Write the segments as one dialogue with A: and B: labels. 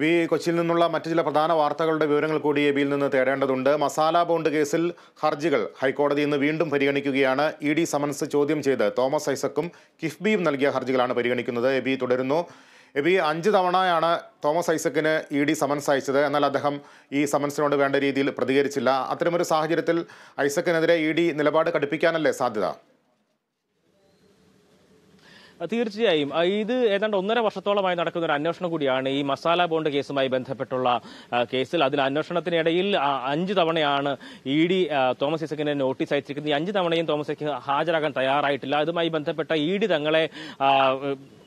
A: B കൊച്ചിയിൽ നിന്നുള്ള മറ്റു ചില പ്രധാന വാർത്തകളുടെ വിവരങ്ങൾ കൂടി എ ബിയിൽ നിന്ന് തേടേണ്ടതുണ്ട് മസാല ബോണ്ട് കേസിൽ ഹർജികൾ ഹൈക്കോടതി ഇന്ന് വീണ്ടും പരിഗണിക്കുകയാണ് ഇ ഡി സമൻസ് ചോദ്യം ചെയ്ത് തോമസ് ഐസക്കും കിഫ്ബിയും നൽകിയ ഹർജികളാണ് പരിഗണിക്കുന്നത് എ ബി തുടരുന്നു എ ബി അഞ്ച് തവണയാണ് തോമസ് ഐസക്കിന് ഇ ഡി സമൻസ് അയച്ചത് എന്നാൽ അദ്ദേഹം ഈ സമൻസിനോട് വേണ്ട രീതിയിൽ പ്രതികരിച്ചില്ല അത്തരമൊരു സാഹചര്യത്തിൽ ഐസക്കിനെതിരെ ഇ ഡി നിലപാട് കടുപ്പിക്കാനല്ലേ സാധ്യത
B: തീർച്ചയായും ഇത് ഏതാണ്ട് ഒന്നര വർഷത്തോളമായി നടക്കുന്ന ഒരു അന്വേഷണം കൂടിയാണ് ഈ മസാല ബോണ്ട് കേസുമായി ബന്ധപ്പെട്ടുള്ള കേസിൽ അതിൽ അന്വേഷണത്തിനിടയിൽ അഞ്ച് തവണയാണ് ഇ ഡി തോമസ് ഐസക്കിന് നോട്ടീസ് അയച്ചിരിക്കുന്നത് ഈ അഞ്ച് തവണയും തോമസ് ഐസക്ക് ഹാജരാകാൻ തയ്യാറായിട്ടില്ല അതുമായി ബന്ധപ്പെട്ട ഇ ഡി തങ്ങളെ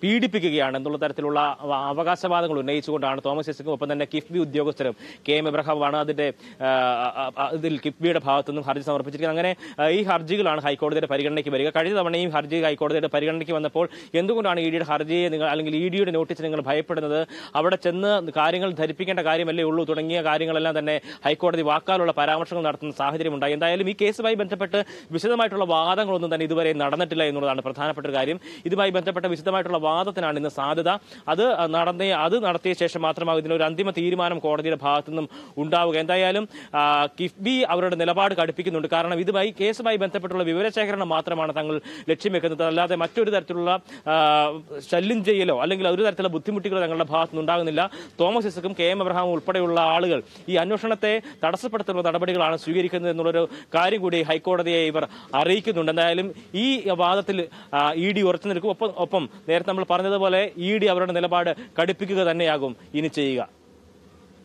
B: പീഡിപ്പിക്കുകയാണ് എന്നുള്ള തരത്തിലുള്ള അവകാശവാദങ്ങൾ ഉന്നയിച്ചുകൊണ്ടാണ് തോമസ് ഐസക്കും ഒപ്പം തന്നെ കിഫ്ബി ഉദ്യോഗസ്ഥരും കെ എം എബ്രഹാമാണ് അതിന്റെ ഇതിൽ കിഫ്ബിയുടെ ഭാഗത്തു നിന്നും ഹർജി സമർപ്പിച്ചിരിക്കുന്നത് അങ്ങനെ ഈ ഹർജികളാണ് ഹൈക്കോടതിയുടെ പരിഗണനയ്ക്ക് വരിക കഴിഞ്ഞ തവണയും ഹർജി ഹൈക്കോടതിയുടെ പരിഗണനയ്ക്ക് വന്നപ്പോൾ എന്തുകൊണ്ടാണ് ഇ ഡിയുടെ ഹർജിയെ നിങ്ങൾ അല്ലെങ്കിൽ ഇ ഡിയുടെ നോട്ടീസ് നിങ്ങൾ ഭയപ്പെടുന്നത് അവിടെ ചെന്ന് കാര്യങ്ങൾ ധരിപ്പിക്കേണ്ട കാര്യമല്ലേ ഉള്ളൂ തുടങ്ങിയ കാര്യങ്ങളെല്ലാം തന്നെ ഹൈക്കോടതി വാക്കാലുള്ള പരാമർശങ്ങൾ നടത്തുന്ന സാഹചര്യം ഉണ്ടായി എന്തായാലും ഈ കേസുമായി ബന്ധപ്പെട്ട് വിശദമായിട്ടുള്ള വാദങ്ങളൊന്നും തന്നെ ഇതുവരെ നടന്നിട്ടില്ല എന്നുള്ളതാണ് പ്രധാനപ്പെട്ട ഒരു കാര്യം ഇതുമായി ബന്ധപ്പെട്ട വിശദമായിട്ടുള്ള വാദത്തിനാണ് ഇന്ന് സാധ്യത അത് നടന്ന അത് നടത്തിയ ശേഷം മാത്രമാകും ഇതിനൊരു അന്തിമ തീരുമാനം കോടതിയുടെ ഭാഗത്തു നിന്നും ഉണ്ടാവുക എന്തായാലും കിഫ്ബി അവരുടെ നിലപാട് കടുപ്പിക്കുന്നുണ്ട് കാരണം ഇതുമായി കേസുമായി ബന്ധപ്പെട്ടുള്ള വിവരശേഖരണം മാത്രമാണ് തങ്ങൾ ലക്ഷ്യം വെക്കുന്നത് അല്ലാതെ മറ്റൊരു തരത്തിലുള്ള ശല്യം ചെയ്യലോ അല്ലെങ്കിൽ ഒരു തരത്തിലുള്ള ബുദ്ധിമുട്ടുകളോ ഞങ്ങളുടെ നിന്ന് ഉണ്ടാകുന്നില്ല തോമസ് ഇസക്കും കെ എം അബ്രഹാം ഉൾപ്പെടെയുള്ള ആളുകൾ ഈ അന്വേഷണത്തെ തടസ്സപ്പെടുത്തുന്ന നടപടികളാണ് സ്വീകരിക്കുന്നത് എന്നുള്ളൊരു കാര്യം കൂടി ഹൈക്കോടതിയെ ഇവർ അറിയിക്കുന്നുണ്ട് എന്തായാലും ഈ വാദത്തിൽ ഇ ഡി ഉറച്ചു നിൽക്കും ഒപ്പം ഒപ്പം നേരത്തെ നമ്മൾ പറഞ്ഞതുപോലെ ഇ ഡി അവരുടെ നിലപാട് കടുപ്പിക്കുക തന്നെയാകും ഇനി ചെയ്യുക